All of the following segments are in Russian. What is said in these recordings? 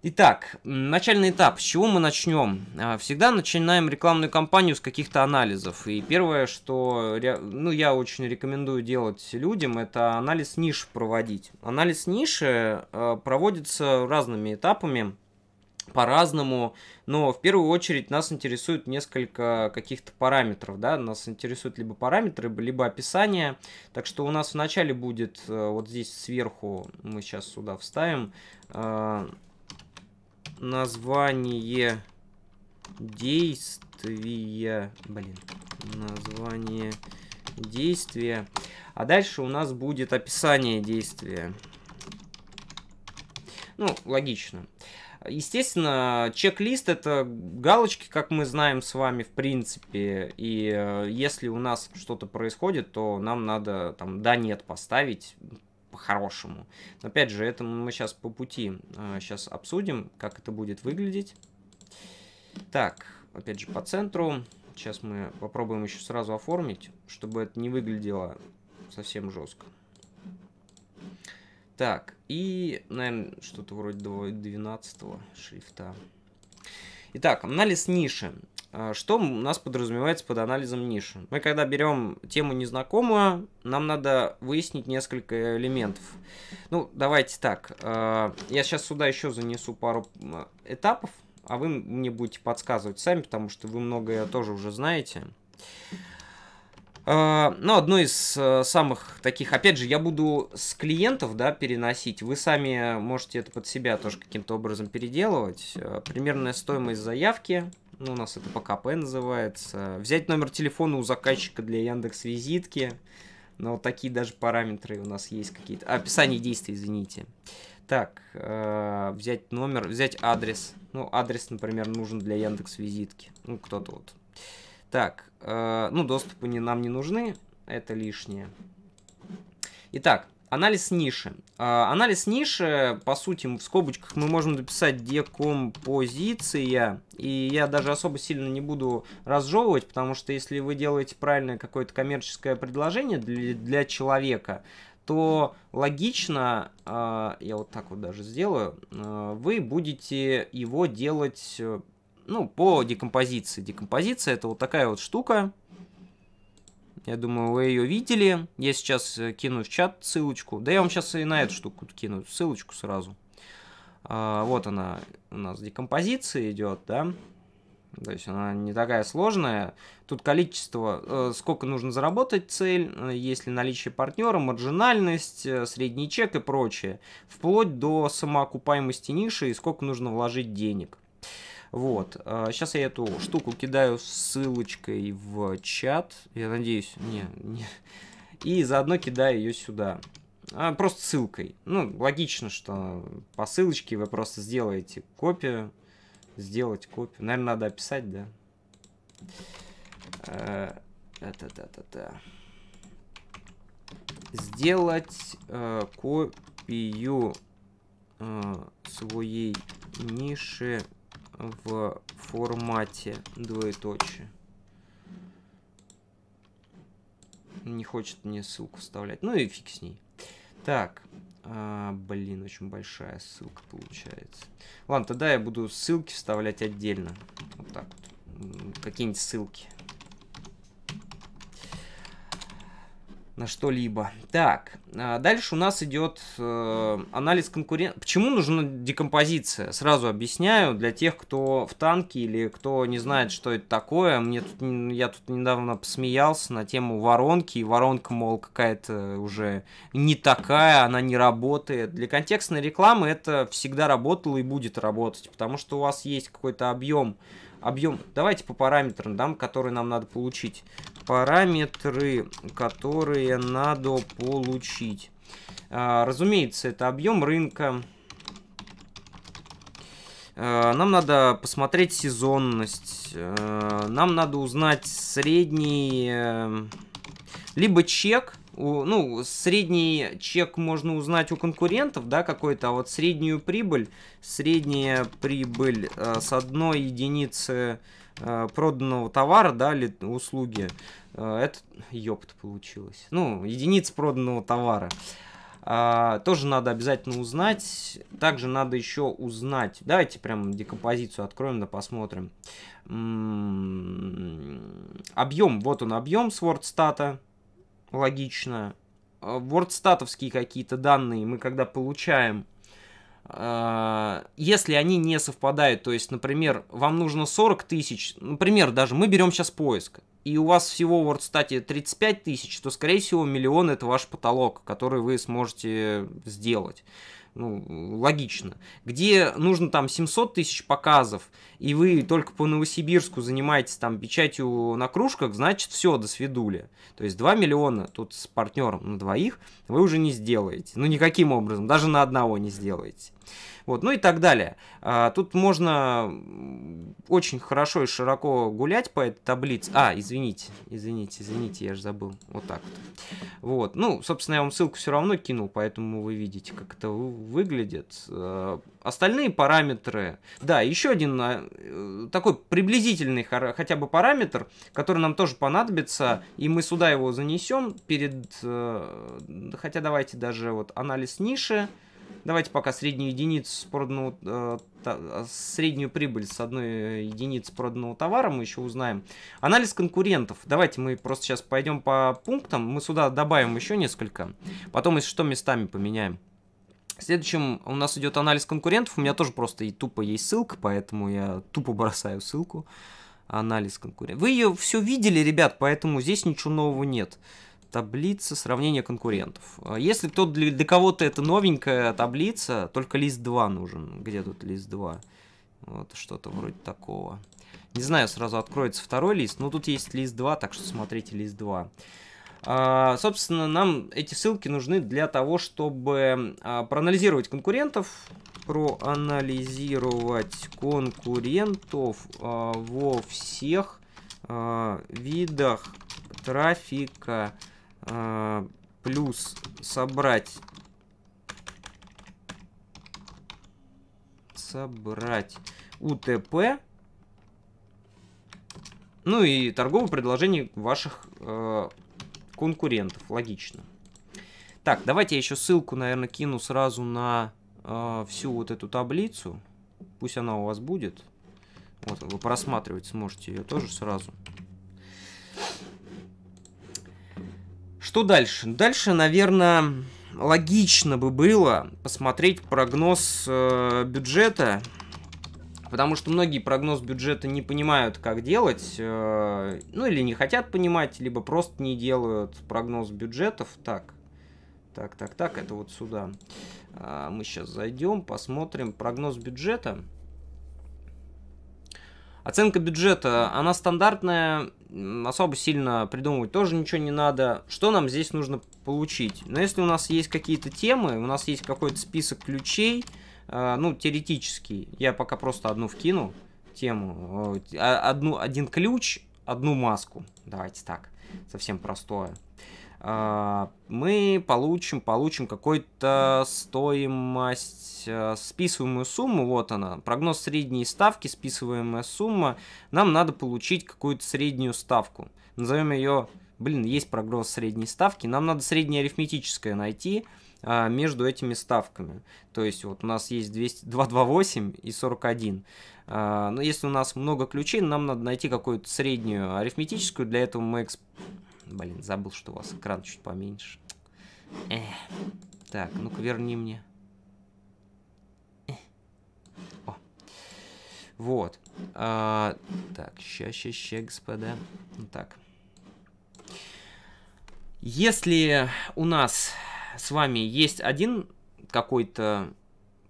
Итак, начальный этап. С чего мы начнем? А, всегда начинаем рекламную кампанию с каких-то анализов. И первое, что ну, я очень рекомендую делать людям, это анализ ниш проводить. Анализ ниши а, проводится разными этапами по-разному, но в первую очередь нас интересует несколько каких-то параметров, да, нас интересуют либо параметры, либо описание, так что у нас вначале будет э, вот здесь сверху, мы сейчас сюда вставим, а, название действия. Блин, название действия. А дальше у нас будет описание действия. Ну, логично. Естественно, чек-лист это галочки, как мы знаем с вами, в принципе. И э, если у нас что-то происходит, то нам надо там да-нет поставить по-хорошему. Но опять же, это мы сейчас по пути сейчас а, обсудим, как это будет выглядеть. Так, опять же по центру. Сейчас мы попробуем еще сразу оформить, чтобы это не выглядело совсем жестко. Так, и, наверное, что-то вроде 12 шрифта. Итак, анализ ниши. А, что у нас подразумевается под анализом ниши? Мы когда берем тему незнакомую, нам надо выяснить несколько элементов. Ну, давайте так. А, я сейчас сюда еще занесу пару этапов, а вы мне будете подсказывать сами, потому что вы многое тоже уже знаете. А, ну, одно из э, самых таких, опять же, я буду с клиентов, да, переносить. Вы сами можете это под себя тоже каким-то образом переделывать. Э, примерная стоимость заявки – ну, у нас это ПКП называется, взять номер телефона у заказчика для Яндекс Визитки, но вот такие даже параметры у нас есть какие-то. А, описание действий, извините. Так, э, взять номер, взять адрес. Ну, адрес, например, нужен для Яндекс Визитки. Ну, кто-то вот. Так, э, ну, доступы не, нам не нужны, это лишнее. Итак, Анализ ниши. А, анализ ниши, по сути, в скобочках мы можем написать декомпозиция, и я даже особо сильно не буду разжевывать, потому что если вы делаете правильное какое-то коммерческое предложение для, человека, то логично, а, я вот так вот даже сделаю, а, вы будете его делать э, ну, по декомпозиции. Декомпозиция это вот такая вот штука, я думаю, вы ее видели. Я сейчас э, кину в чат ссылочку. Да я вам сейчас и на эту штуку кину ссылочку сразу. А, вот она у нас декомпозиция идет, да? То есть она не такая сложная. Тут количество, э, сколько нужно заработать цель, э, если наличие партнера, маржинальность, средний чек и прочее. Вплоть до самоокупаемости ниши и сколько нужно вложить денег. Вот. Сейчас а, я эту штуку кидаю ссылочкой в чат. Я надеюсь, не, не. И заодно кидаю ее сюда. А, просто ссылкой. Ну, логично, что по ссылочке вы просто сделаете копию. Сделать копию. Наверное, надо описать, да? Э, Та-та-та-та. Сделать э, копию э, своей ниши в формате двоеточие. Не хочет мне ссылку вставлять. Ну и фиг с ней. Так, а, блин, очень большая ссылка получается. Ладно, тогда я буду ссылки вставлять отдельно. Вот так вот. Какие-нибудь ссылки. на что-либо. Так, а, дальше у нас идет э, анализ конкуренции. Почему нужна декомпозиция? Сразу объясняю для тех, кто в танке или кто не знает, что это такое. Мне тут, я тут недавно посмеялся на тему воронки. И воронка, мол, какая-то уже не такая, она не работает. Для контекстной рекламы это всегда работало и будет работать, потому что у вас есть какой-то объем объем. Давайте по параметрам дам, которые нам надо получить. Параметры, которые надо получить. А, разумеется, это объем рынка. А, нам надо посмотреть сезонность. А, нам надо узнать средний... Э, либо чек, у, ну, средний чек можно узнать у конкурентов, да, какой-то, а вот среднюю прибыль, средняя прибыль э, с одной единицы э, проданного товара, да, или услуги, э, это, ёпт, получилось, ну, единиц проданного товара. А, тоже надо обязательно узнать. Также надо еще узнать. Давайте прям декомпозицию откроем, да посмотрим. М -м -м объем, вот он объем свордстата логично. Э, вордстатовские какие-то данные мы когда получаем, э, если они не совпадают, то есть, например, вам нужно 40 тысяч, например, даже мы берем сейчас поиск, и у вас всего в WordStat 35 тысяч, то, скорее всего, миллион это ваш потолок, который вы сможете сделать. Ну, логично. Где нужно там 700 тысяч показов, и вы только по Новосибирску занимаетесь там печатью на кружках, значит, все, до свидули. То есть 2 миллиона тут с партнером на двоих вы уже не сделаете. Ну, никаким образом, даже на одного не сделаете. Вот, ну и так далее. А, тут можно очень хорошо и широко гулять по этой таблице. А, извините, извините, извините, я же забыл. Вот так вот. Вот, ну, собственно, я вам ссылку все равно кинул, поэтому вы видите, как это выглядит. А, остальные параметры, да, еще один а, э, такой приблизительный хотя бы параметр, который нам тоже понадобится, и мы сюда его занесем перед, э, хотя давайте даже вот анализ ниши, Давайте пока среднюю единицу с проданного, э, э среднюю прибыль с одной э, единицы проданного товара мы еще узнаем. Анализ конкурентов. Давайте мы просто сейчас пойдем по пунктам. Мы сюда добавим еще несколько. Потом, если что, местами поменяем. Следующим у нас идет анализ конкурентов. У меня тоже просто и тупо есть ссылка, поэтому я тупо бросаю ссылку. Анализ конкурентов. Вы ее все видели, ребят, поэтому здесь ничего нового нет. Таблица сравнения конкурентов. А если кто для, для кого-то это новенькая таблица, только лист 2 нужен. Где тут лист 2? Вот что-то вроде такого. Не знаю, сразу откроется второй лист, но тут есть лист 2, так что смотрите лист 2. А, собственно, нам эти ссылки нужны для того, чтобы а, проанализировать конкурентов, проанализировать конкурентов а, во всех а, видах трафика а, плюс собрать собрать УТП. Ну и торговые предложения ваших э, конкурентов. Логично. Так, давайте я еще ссылку, наверное, кину сразу на э, всю вот эту таблицу. Пусть она у вас будет. Вот, вы просматривать сможете ее тоже сразу. Что дальше? Дальше, наверное, логично бы было посмотреть прогноз э, бюджета, потому что многие прогноз бюджета не понимают, как делать, э, ну или не хотят понимать, либо просто не делают прогноз бюджетов. Так, так, так, так, это вот сюда. Э, мы сейчас зайдем, посмотрим прогноз бюджета. Оценка бюджета, она стандартная, особо сильно придумывать тоже ничего не надо. Что нам здесь нужно получить? Но если у нас есть какие-то темы, у нас есть какой-то список ключей, э, ну, теоретический, я пока просто одну вкину тему, э, а, одну, один ключ, одну маску, давайте так, совсем простое. А, мы получим, получим какую-то стоимость, э, списываемую сумму, вот она, прогноз средней ставки, списываемая сумма, нам надо получить какую-то среднюю ставку. Назовем ее, блин, есть прогноз средней ставки, нам надо среднее арифметическое найти а, между этими ставками. То есть вот у нас есть 200, 228 и 41. А, Но ну, если у нас много ключей, нам надо найти какую-то среднюю арифметическую, для этого мы эксп Блин, забыл, что у вас экран чуть поменьше. Эх. Так, ну-ка верни мне. О. Вот. А, так, ща, ща, ща, господа. Ну так. Если у нас с вами есть один какой-то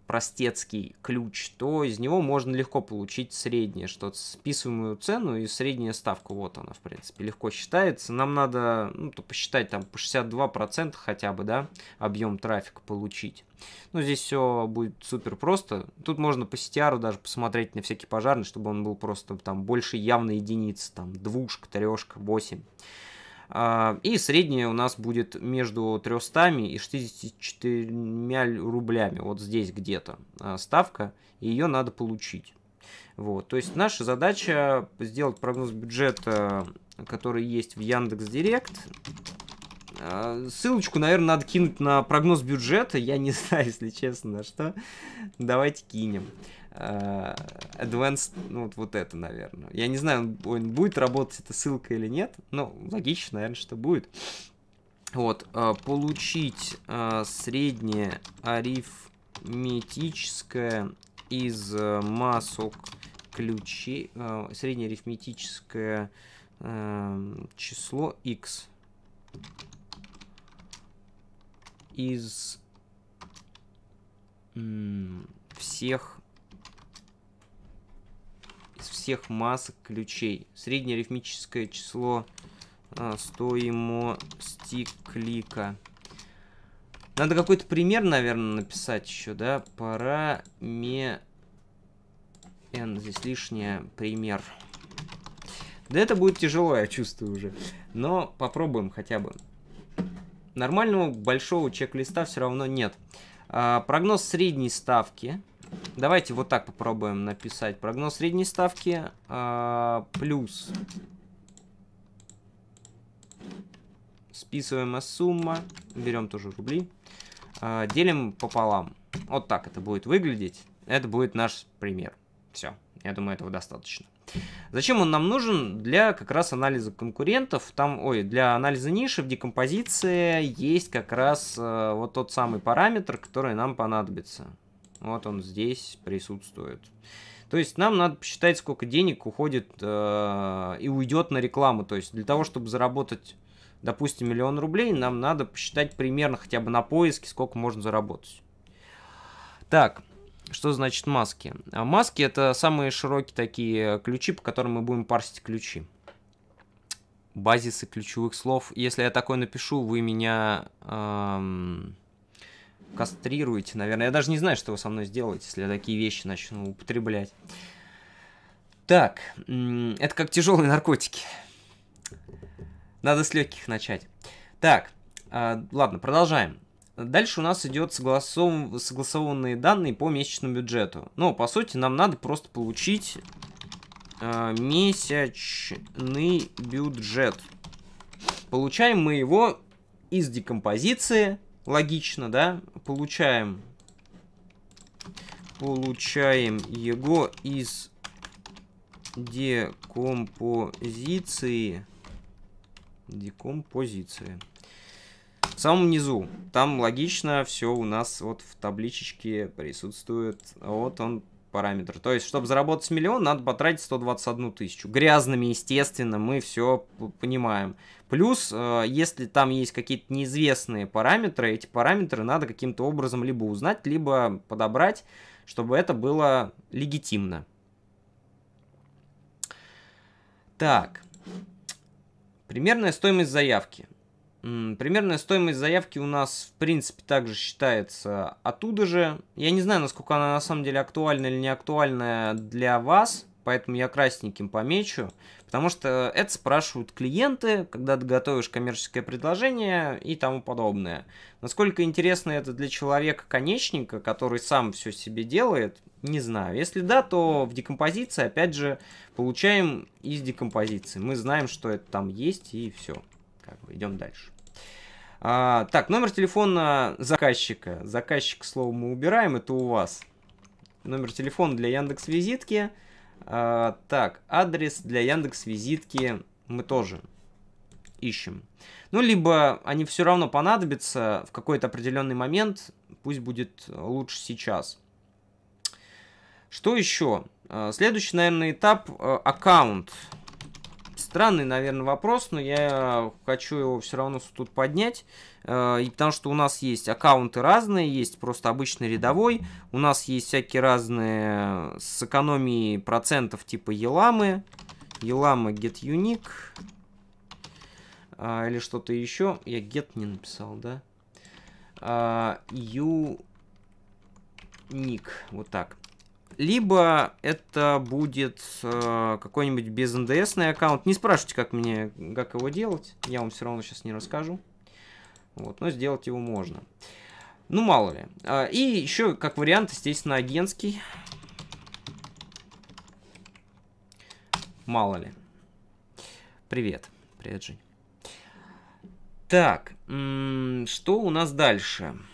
простецкий ключ, то из него можно легко получить среднее, что-то списываемую цену и среднюю ставку. Вот она, в принципе, легко считается. Нам надо ну, то посчитать там по 62% хотя бы, да, объем трафика получить. Ну, здесь все будет супер просто. Тут можно по CTR даже посмотреть на всякий пожарный, чтобы он был просто там больше явной единицы, там двушка, трешка, восемь. А, и среднее у нас будет между 300 и 64 рублями, вот здесь где-то а, ставка, и ее надо получить. Вот, то есть наша задача сделать прогноз бюджета, который есть в Яндекс Директ. А, ссылочку, наверное, надо кинуть на прогноз бюджета. Я не знаю, если честно, на что. Давайте кинем. Э, advanced, ну вот, вот это, наверное. Я не знаю, он, будет работать эта ссылка или нет, но логично, наверное, что будет. Вот, э, получить э, среднее арифметическое из масок ключей, среднее арифметическое число x из всех из всех масок ключей. Среднее арифметическое число а, стоимости клика. Надо какой-то пример, наверное, написать еще, да? Параметр. н здесь лишнее. Пример. Да это будет тяжело, я чувствую уже. Но попробуем хотя бы. Нормального большого чек-листа все равно нет. А, прогноз средней ставки. Давайте вот так попробуем написать. Прогноз средней ставки а, плюс. Списываемая сумма. Берем тоже рубли. А, делим пополам. Вот так это будет выглядеть. Это будет наш пример. Все. Я думаю, этого достаточно. Зачем он нам нужен? Для как раз анализа конкурентов. Там, ой, для анализа ниши в декомпозиции есть как раз э, вот тот самый параметр, который нам понадобится. Вот он здесь присутствует. То есть нам надо посчитать, сколько денег уходит э, и уйдет на рекламу. То есть для того, чтобы заработать, допустим, миллион рублей, нам надо посчитать примерно хотя бы на поиске, сколько можно заработать. Так, что значит маски? А маски это самые широкие такие ключи, по которым мы будем парсить ключи. Базисы ключевых слов. Если я такой напишу, вы меня... Эм кастрируете, наверное. Я даже не знаю, что вы со мной сделаете, если я такие вещи начну употреблять. Так, это как тяжелые наркотики. Надо с легких начать. Так, а, ладно, продолжаем. Дальше у нас идет согласов... согласованные данные по месячному бюджету. Но, ну, по сути, нам надо просто получить э, месячный бюджет. Получаем мы его из декомпозиции логично, да, получаем, получаем его из декомпозиции, декомпозиции. В самом низу, там логично все у нас вот в табличечке присутствует, вот он параметр. То есть, чтобы заработать миллион, надо потратить 121 тысячу. Грязными, естественно, мы все понимаем. Плюс, э, если там есть какие-то неизвестные параметры, эти параметры надо каким-то образом либо узнать, либо подобрать, чтобы это было легитимно. Так. Примерная стоимость заявки. Примерная стоимость заявки у нас, в принципе, также считается оттуда же. Я не знаю, насколько она на самом деле актуальна или не актуальна для вас, поэтому я красненьким помечу, потому что это спрашивают клиенты, когда ты готовишь коммерческое предложение и тому подобное. Насколько интересно это для человека-конечника, который сам все себе делает, не знаю. Если да, то в декомпозиции, опять же, получаем из декомпозиции. Мы знаем, что это там есть, и все. Как бы идем дальше. А, так, номер телефона заказчика. Заказчик, слово, мы убираем, это у вас. Номер телефона для Яндекс Визитки. А, так, адрес для Яндекс Визитки мы тоже ищем. Ну, либо они все равно понадобятся в какой-то определенный момент, пусть будет лучше сейчас. Что еще? А, следующий, наверное, этап э, аккаунт странный, наверное, вопрос, но я хочу его все равно тут поднять, э, и потому что у нас есть аккаунты разные, есть просто обычный рядовой, у нас есть всякие разные э, с экономией процентов типа Еламы, Елама get unique, э, или что-то еще, я get не написал, да? Э, you Вот так. Либо это будет э, какой-нибудь без НДСный аккаунт. Не спрашивайте, как мне, как его делать. Я вам все равно сейчас не расскажу. Вот, но сделать его можно. Ну, мало ли. А, и еще, как вариант, естественно, агентский. Мало ли. Привет. Привет, Жень. Так, что у нас дальше? Дальше.